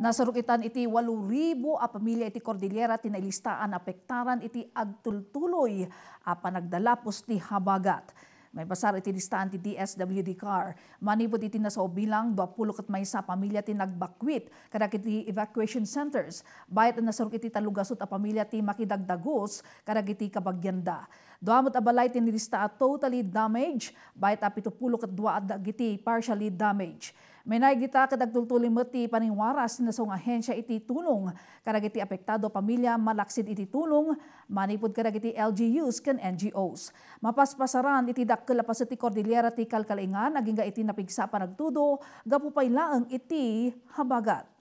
Nasarukitan iti 8,000 a pamilya iti Cordillera tinailistaan apektaran iti agtultuloy a panagdalapos ti habagat. May basar iti listaan ti DSWD car. Manibot iti nasa bilang 20 kat may sa pamilya ti nagbakwit kada iti evacuation centers. Bayat na nasarok iti talugasot a pamilya ti makidagdagos kada iti kabagyanda. Duamot abalay ti nilista a totally damage bayat a 70 kat dagiti partially damage. May naigita kadagtultuling mati paningwaras na song ahensya iti tulong. Karagiti apektado pamilya malaksid iti tulong, manipod karagiti LGUs kan NGOs. Mapaspasaran iti dakkalapas iti Cordillera ti Kalkalingan, aging ga iti napigsa panagtudo, gapupay laang iti habagat.